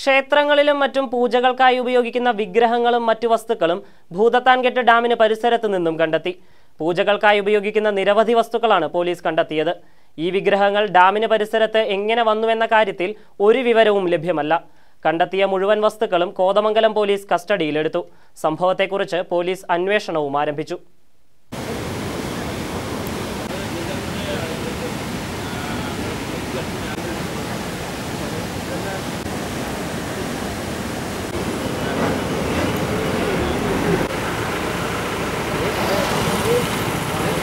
ക്ഷേത്രങ്ങളിലും മറ്റും പൂജകൾക്കായി ഉപയോഗിക്കുന്ന വിഗ്രഹങ്ങളും മറ്റു വസ്തുക്കളും ഭൂതത്താൻകെട്ട് ഡാമിന് പരിസരത്ത് നിന്നും കണ്ടെത്തി പൂജകൾക്കായി ഉപയോഗിക്കുന്ന നിരവധി വസ്തുക്കളാണ് പോലീസ് കണ്ടെത്തിയത് ഈ വിഗ്രഹങ്ങൾ ഡാമിന് പരിസരത്ത് എങ്ങനെ വന്നുവെന്ന കാര്യത്തിൽ ഒരു വിവരവും ലഭ്യമല്ല കണ്ടെത്തിയ മുഴുവൻ വസ്തുക്കളും കോതമംഗലം പോലീസ് കസ്റ്റഡിയിലെടുത്തു സംഭവത്തെക്കുറിച്ച് പോലീസ് അന്വേഷണവും ആരംഭിച്ചു